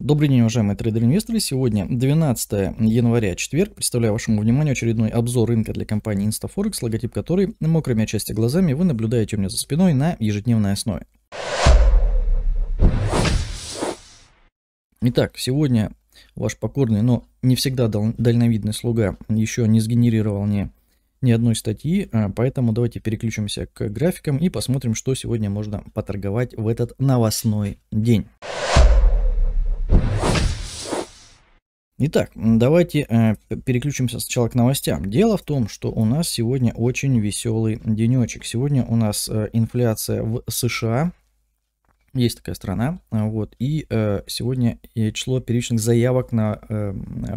Добрый день, уважаемые трейдер-инвесторы. Сегодня 12 января, четверг. Представляю вашему вниманию очередной обзор рынка для компании InstaForex, логотип которой мокрыми отчасти глазами вы наблюдаете у меня за спиной на ежедневной основе. Итак, сегодня ваш покорный, но не всегда дальновидный слуга еще не сгенерировал ни, ни одной статьи, а, поэтому давайте переключимся к графикам и посмотрим, что сегодня можно поторговать в этот новостной день. Итак, давайте э, переключимся сначала к новостям. Дело в том, что у нас сегодня очень веселый денечек. Сегодня у нас э, инфляция в США. Есть такая страна, э, вот, и э, сегодня э, число первичных заявок на э,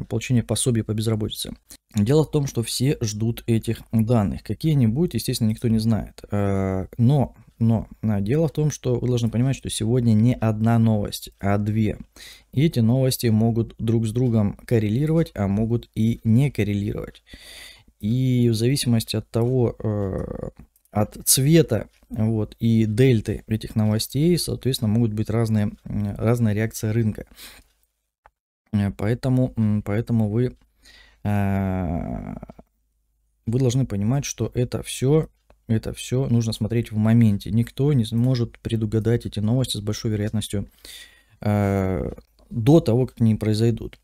получение пособия по безработице. Дело в том, что все ждут этих данных. Какие они будут, естественно, никто не знает. Э, но но а, дело в том, что вы должны понимать, что сегодня не одна новость, а две. И эти новости могут друг с другом коррелировать, а могут и не коррелировать. И в зависимости от того, э, от цвета вот, и дельты этих новостей, соответственно, могут быть разные, разная реакция рынка. Э, поэтому, поэтому вы, э, вы должны понимать, что это все это все нужно смотреть в моменте. Никто не сможет предугадать эти новости с большой вероятностью э, до того, как они произойдут.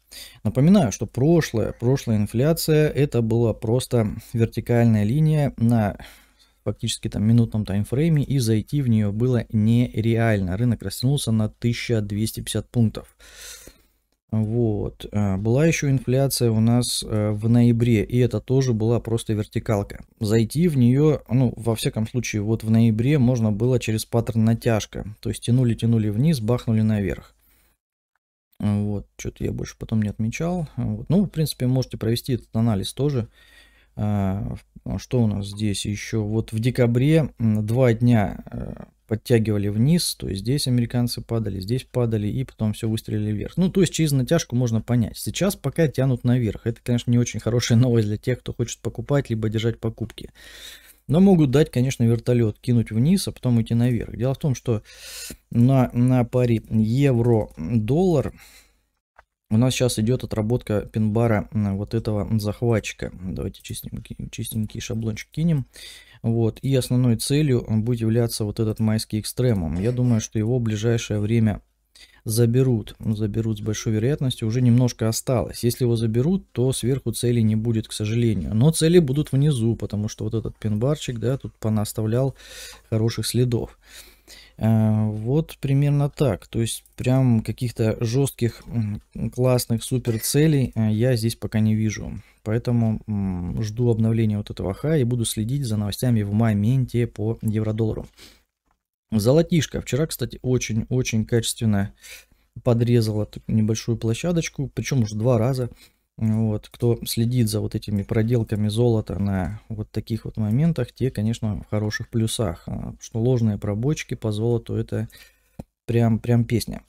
Напоминаю, что прошлое, прошлая инфляция, это была просто вертикальная линия на фактически там минутном таймфрейме, и зайти в нее было нереально. Рынок растянулся на 1250 пунктов. Вот. А, была еще инфляция у нас э, в ноябре, и это тоже была просто вертикалка. Зайти в нее, ну, во всяком случае, вот в ноябре можно было через паттерн натяжка. То есть тянули-тянули вниз, бахнули наверх. Вот, что-то я больше потом не отмечал. Вот. Ну, в принципе, можете провести этот анализ тоже. А, а что у нас здесь еще? Вот в декабре два дня э, подтягивали вниз, то есть здесь американцы падали, здесь падали, и потом все выстрелили вверх. Ну, то есть через натяжку можно понять. Сейчас пока тянут наверх. Это, конечно, не очень хорошая новость для тех, кто хочет покупать, либо держать покупки. Но могут дать, конечно, вертолет кинуть вниз, а потом идти наверх. Дело в том, что на, на паре евро-доллар у нас сейчас идет отработка пинбара вот этого захватчика. Давайте чистенький, чистенький шаблончик кинем. Вот. И основной целью будет являться вот этот майский экстремум. Я думаю, что его в ближайшее время заберут. Заберут с большой вероятностью. Уже немножко осталось. Если его заберут, то сверху целей не будет, к сожалению. Но цели будут внизу, потому что вот этот пинбарчик, да, тут понаставлял хороших следов. Э, вот примерно так. То есть прям каких-то жестких, классных, супер целей э, я здесь пока не вижу. Поэтому жду обновления вот этого хая и буду следить за новостями в моменте по евро-доллару. Золотишко. Вчера, кстати, очень-очень качественно подрезала небольшую площадочку, причем уже два раза. Вот, кто следит за вот этими проделками золота на вот таких вот моментах, те, конечно, в хороших плюсах. А, что ложные пробочки по золоту это прям, прям песня.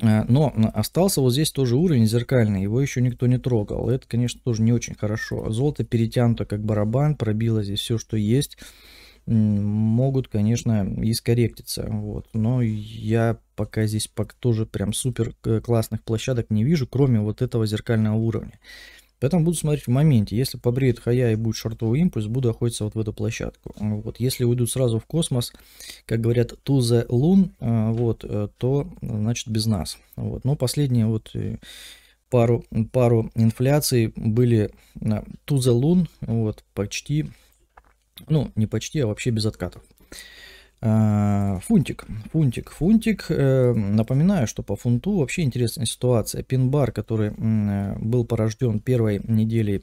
А, но остался вот здесь тоже уровень зеркальный, его еще никто не трогал. Это, конечно, тоже не очень хорошо. Золото перетянуто как барабан, пробило здесь все, что есть могут, конечно, и скорректиться. Вот. Но я пока здесь тоже прям супер э, классных площадок не вижу, кроме вот этого зеркального уровня. Поэтому буду смотреть в моменте. Если побреет хая и будет шортовый импульс, буду охотиться вот в эту площадку. Вот. Если уйдут сразу в космос, как говорят, to the loon, э, вот, э, то значит без нас. Вот. Но последние вот пару, пару инфляций были на to the loon, вот, почти ну, не почти, а вообще без откатов. А, фунтик, фунтик, фунтик. Э, напоминаю, что по фунту вообще интересная ситуация. Пин-бар, который э, был порожден первой недели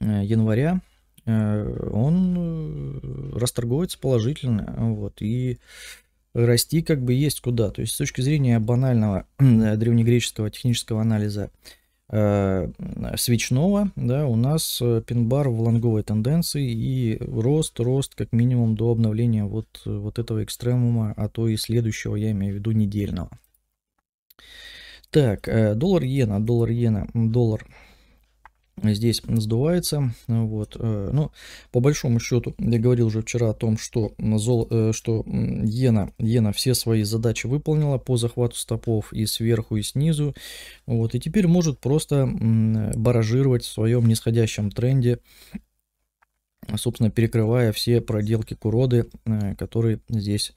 э, января, он расторговывается положительно. Вот, и расти как бы есть куда. То есть с точки зрения банального древнегреческого технического анализа – Э, свечного, да, у нас э, пин-бар в лонговой тенденции и рост, рост как минимум до обновления вот, э, вот этого экстремума, а то и следующего, я имею в виду недельного. Так, доллар иена, доллар иена, доллар здесь сдувается. Вот. Э, Но ну, по большому счету, я говорил уже вчера о том, что, зол, э, что иена, иена все свои задачи выполнила по захвату стопов и сверху, и снизу. Вот. И теперь может просто баражировать в своем нисходящем тренде собственно, перекрывая все проделки Куроды, э, который здесь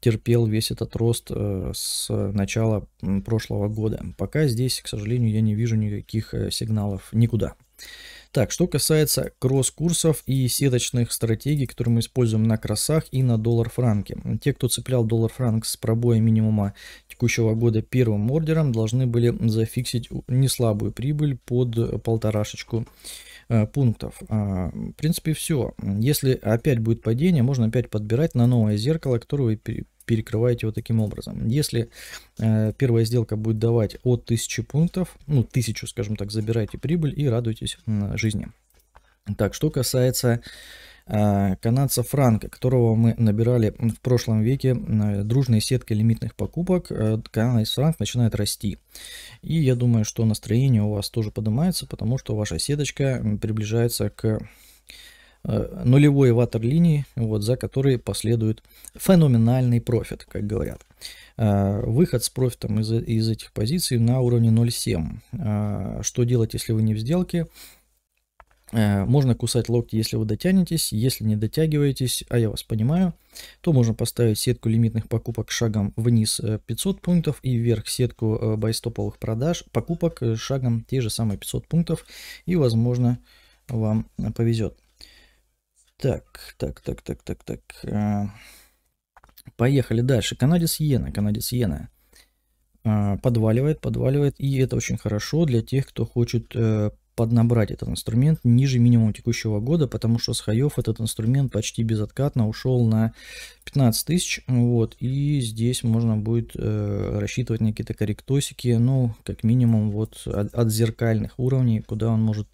терпел весь этот рост с начала прошлого года. Пока здесь, к сожалению, я не вижу никаких сигналов никуда. Так, что касается кросс-курсов и сеточных стратегий, которые мы используем на кроссах и на доллар-франке. Те, кто цеплял доллар-франк с пробоя минимума текущего года первым ордером, должны были зафиксить неслабую прибыль под полторашечку э, пунктов. А, в принципе, все. Если опять будет падение, можно опять подбирать на новое зеркало, которое вы перекрываете вот таким образом. Если э, первая сделка будет давать от 1000 пунктов, ну 1000, скажем так, забирайте прибыль и радуйтесь э, жизни. Так, что касается э, канадца Франка, которого мы набирали в прошлом веке э, дружной сеткой лимитных покупок, э, канадец Франк начинает расти. И я думаю, что настроение у вас тоже поднимается, потому что ваша сеточка приближается к Э, нулевой ватерлинии, вот, за которые последует феноменальный профит, как говорят. Э, выход с профитом из, из этих позиций на уровне 0,7. Э, что делать, если вы не в сделке? Можно кусать локти, если вы дотянетесь, если не дотягиваетесь, а я вас понимаю, то можно поставить сетку лимитных покупок шагом вниз 500 пунктов и вверх сетку байстоповых продаж, покупок шагом те же самые 500 пунктов и возможно вам повезет. Так, так, так, так, так, так. А, поехали дальше. Канадец Йена, канадец Йена. А, э, подваливает, подваливает. И это очень хорошо для тех, кто хочет а, поднабрать этот инструмент ниже минимума текущего года, потому что с хаев этот инструмент почти безоткатно ушел на 15 тысяч, вот, и здесь можно будет э, рассчитывать на какие-то корректосики, ну, как минимум, вот, от, от зеркальных уровней, куда он может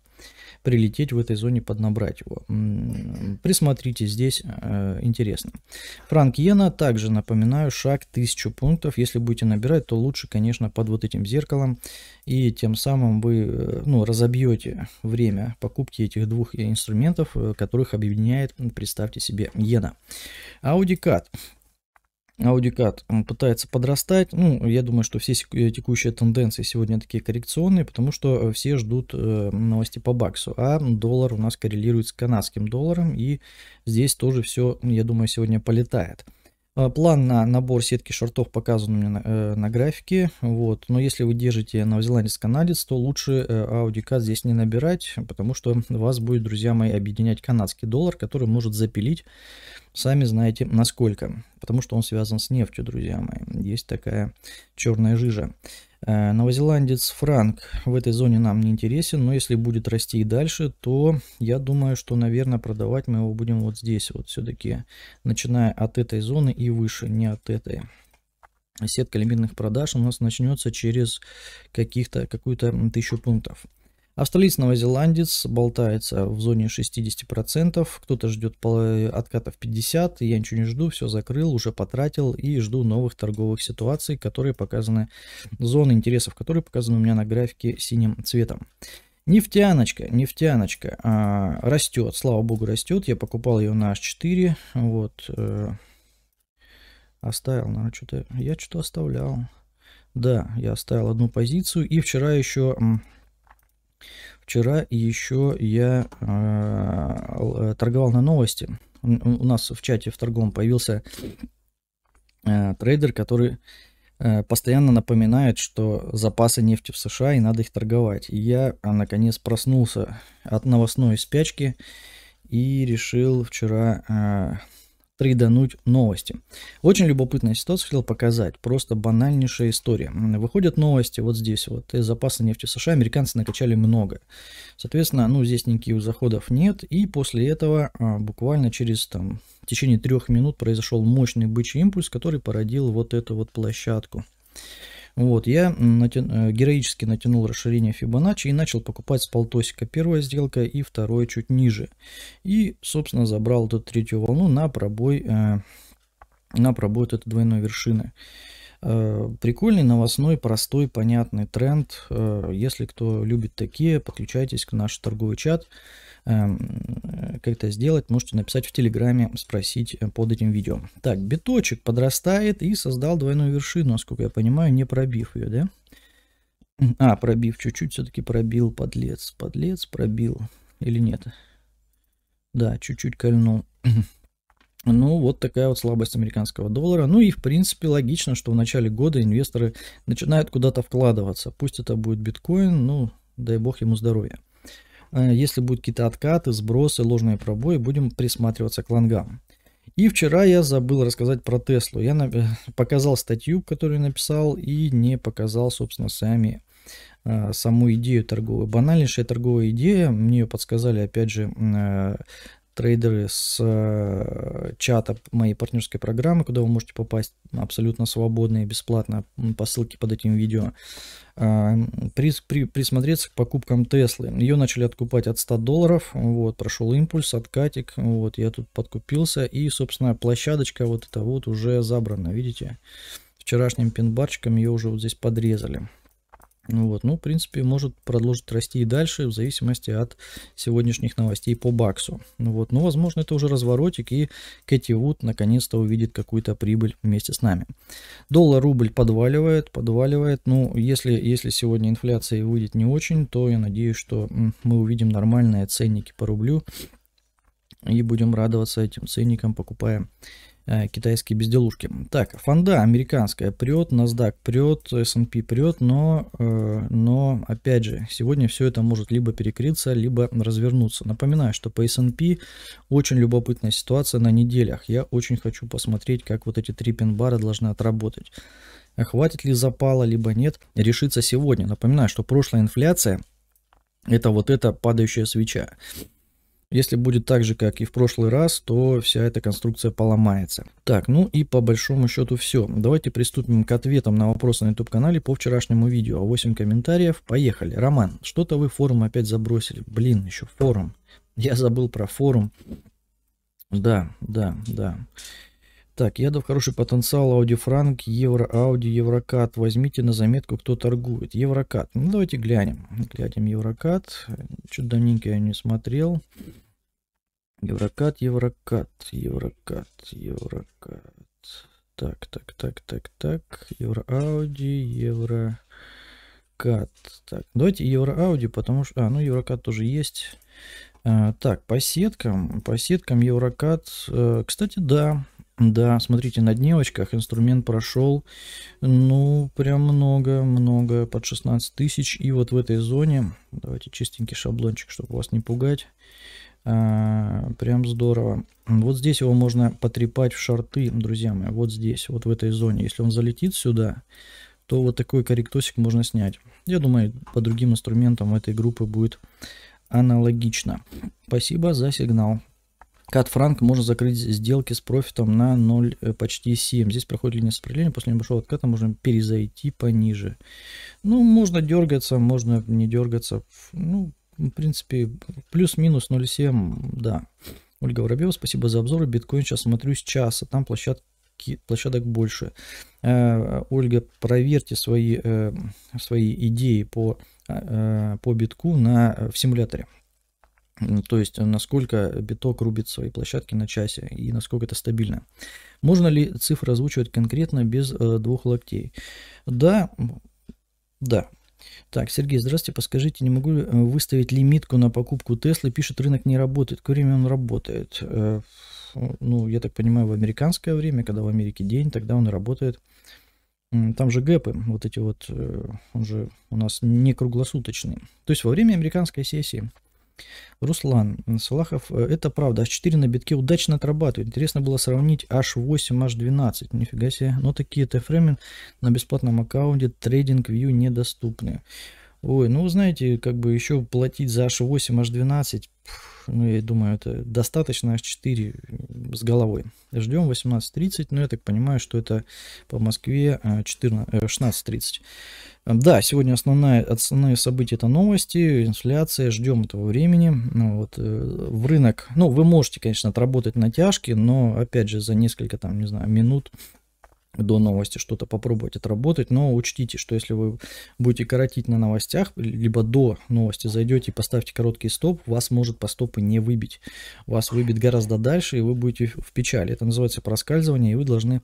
прилететь в этой зоне, поднабрать его. Присмотрите, здесь э, интересно. Франк иена также напоминаю, шаг 1000 пунктов. Если будете набирать, то лучше, конечно, под вот этим зеркалом. И тем самым вы э, ну, разобьете время покупки этих двух инструментов, э, которых объединяет, представьте себе, иена Audi CAD. Аудикат э, пытается подрастать. Ну, я думаю, что все э, текущие тенденции сегодня такие коррекционные, потому что э, все ждут новости по баксу. А доллар у нас коррелирует с канадским долларом, и здесь тоже все, я думаю, сегодня полетает. А, план на набор сетки шортов показан у меня на, э, на графике. Вот. Но если вы держите новозеландец-канадец, то лучше э, Audi CAD здесь не набирать, потому что вас будет, друзья мои, объединять канадский доллар, который может запилить, сами знаете, насколько. Потому что он связан с нефтью, друзья мои. Есть такая черная жижа. Э, новозеландец франк в этой зоне нам не интересен, но если будет расти и дальше, то я думаю, что, наверное, продавать мы его будем вот здесь, вот все-таки, начиная от этой зоны и выше, не от этой. Сетка лимитных продаж у нас начнется через каких-то какую-то тысячу пунктов. Австралиец-новозеландец болтается в зоне 60%, кто-то ждет откатов 50%, я ничего не жду, все закрыл, уже потратил и жду новых торговых ситуаций, которые показаны, зоны интересов, которые показаны у меня на графике синим цветом. Нефтяночка, нефтяночка а, растет, слава богу растет, я покупал ее на H4, вот, э, оставил, наверное, что-то, я что-то оставлял, да, я оставил одну позицию и вчера еще Вчера еще я э, торговал на новости. У нас в чате в торговом появился э, трейдер, который э, постоянно напоминает, что запасы нефти в США и надо их торговать. И я а, наконец проснулся от новостной спячки и решил вчера э, трейдануть новости. Очень любопытная ситуация, хотел показать. Просто банальнейшая история. Выходят новости вот здесь вот. Из запаса нефти США американцы накачали много. Соответственно, ну здесь никаких заходов нет. И после этого а, буквально через там в течение трех минут произошел мощный бычий импульс, который породил вот эту вот площадку. Вот, я натя... Э, героически натянул расширение Fibonacci и начал покупать с полтосика. Первая сделка и второе чуть ниже. И, собственно, забрал эту третью волну на пробой, э, на пробой вот этой двойной вершины. Э, прикольный, новостной, простой, понятный тренд. Э, если кто любит такие, подключайтесь к наш торговый чат. Эм, как это сделать, можете написать в Телеграме, спросить э, под этим видео. Так, биточек подрастает и создал двойную вершину, насколько я понимаю, не пробив ее, да? А, пробив, чуть-чуть все-таки пробил, подлец, подлец, пробил или нет? Да, чуть-чуть кольнул. Ну, вот такая вот слабость американского доллара. Ну и, в принципе, логично, что в начале года инвесторы начинают куда-то вкладываться. Пусть это будет биткоин, ну, дай бог ему здоровья. Э, если будут какие-то откаты, сбросы, ложные пробои, будем присматриваться к лонгам. И вчера я забыл рассказать про Теслу. Я показал статью, которую написал, и не показал, собственно, сами э, саму идею торговой. Банальнейшая торговая идея, мне ее подсказали, опять же, э, трейдеры с э, чата моей партнерской программы, куда вы можете попасть абсолютно свободно и бесплатно по ссылке под этим видео, а, прис, при, присмотреться к покупкам Теслы. Ее начали откупать от 100 долларов, вот, прошел импульс, откатик, вот, я тут подкупился, и, собственно, площадочка вот эта вот уже забрана, видите? Вчерашним пинбарчиком ее уже вот здесь подрезали. Ну вот. Ну, в принципе, может продолжить расти и дальше, в зависимости от сегодняшних новостей по баксу. Ну вот. ну возможно, это уже разворотик, и Кэти Вуд наконец-то увидит какую-то прибыль вместе с нами. Доллар-рубль подваливает, подваливает. Ну, если, если сегодня инфляция выйдет не очень, то я надеюсь, что мы увидим нормальные ценники по рублю и будем радоваться этим ценникам, покупая Э, китайские безделушки. Так, фонда американская прет, NASDAQ прет, S&P прет, но, э, но опять же, сегодня все это может либо перекрыться, либо развернуться. Напоминаю, что по S&P очень любопытная ситуация на неделях. Я очень хочу посмотреть, как вот эти три пин-бара должны отработать. А хватит ли запала, либо нет, решится сегодня. Напоминаю, что прошлая инфляция – это вот эта падающая свеча. Если будет так же, как и в прошлый раз, то вся эта конструкция поломается. Так, ну и по большому счету все. Давайте приступим к ответам на вопросы на YouTube-канале по вчерашнему видео. 8 комментариев. Поехали. Роман, что-то вы форум опять забросили. Блин, еще форум. Я забыл про форум. Да, да, да. Так, я Ядов хороший потенциал, аудиофранк, евро, ауди, еврокат. Возьмите на заметку, кто торгует. Еврокат. Ну, давайте глянем. Глянем еврокат. Чуть давненько я не смотрел. Еврокат, еврокат, еврокат, еврокат. Так, так, так, так, так. Евроауди, еврокат. Так, давайте евроауди, потому что... А, ну, еврокат тоже есть. А, так, по сеткам, по сеткам Еврокат. Э, кстати, да, да, смотрите, на дневочках инструмент прошел, ну, прям много, много, под 16 тысяч. И вот в этой зоне, давайте чистенький шаблончик, чтобы вас не пугать, а, прям здорово. Вот здесь его можно потрепать в шарты, друзья мои, вот здесь, вот в этой зоне. Если он залетит сюда, то вот такой корректосик можно снять. Я думаю, по другим инструментам этой группы будет аналогично. Спасибо за сигнал. Кат Франк можно закрыть сделки с профитом на 0, э, почти 7. Здесь проходит линия сопротивления. После небольшого отката можно перезайти пониже. Ну, можно дергаться, можно не дергаться. Ну, в принципе, плюс-минус 0,7, да. Ольга Воробьева, спасибо за обзоры. Биткоин сейчас смотрю с часа. Там площадка площадок больше. Э, Ольга, проверьте свои, э, свои идеи по, э, э по битку на, э, в симуляторе. То есть, насколько биток рубит свои площадки на часе и насколько это стабильно. Можно ли цифры озвучивать конкретно без э, двух локтей? Да, да. Так, Сергей, здравствуйте, подскажите, не могу э, выставить лимитку на покупку Теслы? Пишет, рынок не работает. Какое время он работает? Э, ну, я так понимаю, в американское время, когда в Америке день, тогда он работает. Там же гэпы, вот эти вот, э, он же у нас не круглосуточный. То есть во время американской сессии Руслан Салахов, э, это правда, H4 на битке удачно отрабатывает. Интересно было сравнить H8, H12, нифига себе. Но такие тефремин на бесплатном аккаунте трейдинг вью недоступны. Ой, ну знаете, как бы еще платить за H8, H12, ну, я думаю, это достаточно H4 с головой. Ждем 18.30, но ну, я так понимаю, что это по Москве 16.30. А, э, э, да, сегодня основное основное событие это новости, инфляция, ждем этого времени. Ну, вот, э, в рынок, ну, вы можете, конечно, отработать натяжки, но, опять же, за несколько, там, не знаю, минут до новости что-то попробовать отработать, но учтите, что если вы будете коротить на новостях, либо до новости зайдете и поставьте короткий стоп, вас может по стопы не выбить. Вас выбит гораздо дальше, и вы будете в печали. Это называется проскальзывание, и вы должны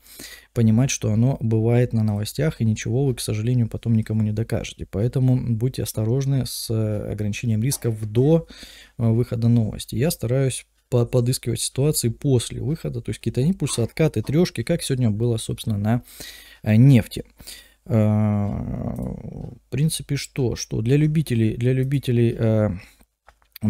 понимать, что оно бывает на новостях, и ничего вы, к сожалению, потом никому не докажете. Поэтому будьте осторожны с э, ограничением рисков до э, выхода новости. Я стараюсь подыскивать ситуации после выхода, то есть какие-то импульсы, откаты, трешки, как сегодня было, собственно, на э, нефти. А, в принципе, что? Что для любителей, для любителей э,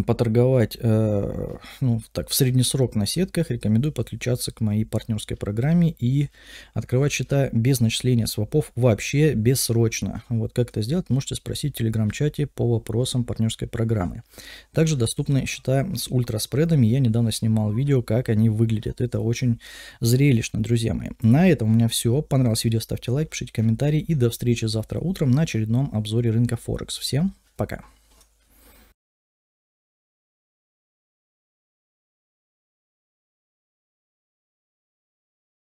поторговать э, ну, так, в средний срок на сетках, рекомендую подключаться к моей партнерской программе и открывать счета без начисления свопов вообще бессрочно. Вот как это сделать, можете спросить в телеграм-чате по вопросам партнерской программы. Также доступны счета с ультраспредами. Я недавно снимал видео, как они выглядят. Это очень зрелищно, друзья мои. На этом у меня все. Понравилось видео, ставьте лайк, пишите комментарии и до встречи завтра утром на очередном обзоре рынка Форекс. Всем пока!